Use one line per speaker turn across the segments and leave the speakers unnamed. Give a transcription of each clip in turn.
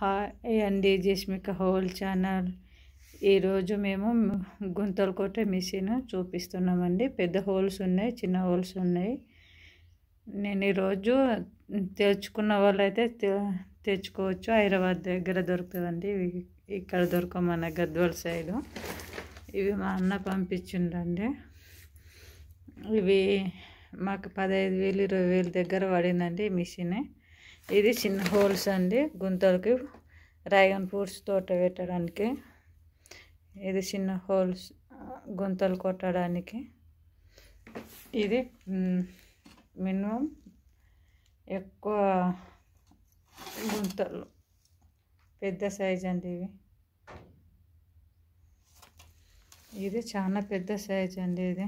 hi అండి జిస్మిక whole channel ఈరోజు మేము గుంతలు కొట్టే మిషన్ చూపిస్తున్నామండి పెద్ద హోల్స్ ఉన్నాయి చిన్న హోల్స్ ఉన్నాయి నేను ఈరోజు తెచ్చుకున్న వాళ్ళైతే తెచ్చుకోవచ్చు హైదరాబాద్ దగ్గర దొరుకుతుందండి ఇక్కడ దొరకం మన గద్వాల్ సైడు ఇవి మా అన్న పంపించిండండి ఇవి మాకు పదహైదు వేలు ఇరవై వేలు దగ్గర పడిందండి మిషనే ఇది చిన్న హోల్స్ అండి గుంతలకి డ్రాగన్ ఫ్రూట్స్ తోట పెట్టడానికి ఇది చిన్న హోల్స్ గుంతలు కొట్టడానికి ఇది మినిమం ఎక్కువ గుంతలు పెద్ద సైజ్ అండి ఇవి ఇది చాలా పెద్ద సైజ్ అండి ఇది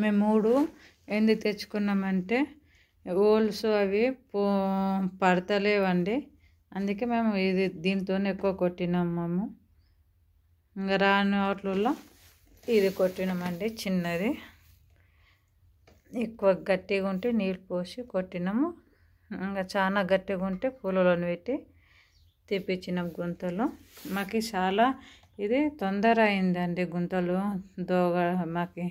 మేము మూడు ఎందుకు తెచ్చుకున్నామంటే హోల్స్ అవి పో పడతలేవండి అందుకే మేము ఇది దీంతోనే ఎక్కువ కొట్టినాం మేము ఇంకా రాని వాటిల్లో ఇది కొట్టినామండి చిన్నది ఎక్కువ గట్టిగా ఉంటే నీళ్ళు పోసి కొట్టినాము ఇంకా చాలా గట్టిగా ఉంటే పూలలోని పెట్టి తెప్పించినాం గుంతలు మాకు చాలా ఇది తొందర అయిందండి గుంతలు దోగ మాకు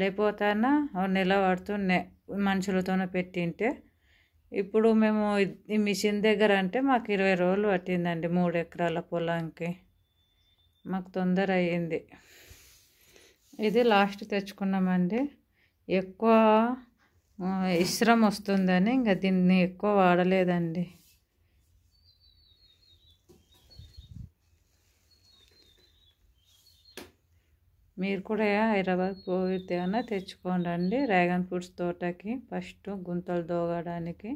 లేకపోతేనా నిలబడుతుండే మనుషులతోనే పెట్టింటే ఇప్పుడు మేము ఈ మిషన్ దగ్గర అంటే మాకు ఇరవై రోజులు పట్టిందండి మూడు ఎకరాల పొలానికి మాకు తొందర అయ్యింది ఇది లాస్ట్ తెచ్చుకున్నామండి ఎక్కువ ఇస్రం వస్తుందని ఇంకా దీన్ని ఎక్కువ వాడలేదండి మీరు కూడా హైదరాబాద్ పోతేనా తెచ్చుకోండి అండి డ్రాగన్ ఫ్రూట్స్ తోటకి ఫస్ట్ గుంతలు దోగడానికి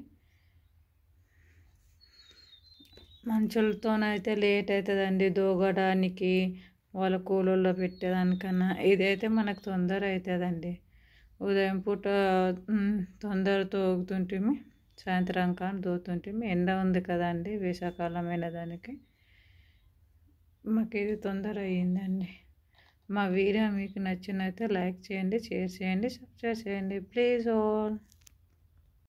మనుషులతోనైతే లేట్ అవుతుందండి దోగడానికి వాళ్ళ కూలలో పెట్టేదానికన్నా ఇదైతే మనకు తొందర అవుతుందండి ఉదయం పూట తొందర తోగుతుంటే సాయంత్రం కానీ దోగుతుంటే ఎండ ఉంది కదండి వేసాకాలమైన దానికి మాకు ఇది తొందర అయ్యిందండి మా వీడియో మీకు నచ్చినైతే లైక్ చేయండి షేర్ చేయండి సబ్స్క్రైబ్ చేయండి ప్లీజ్ ఆల్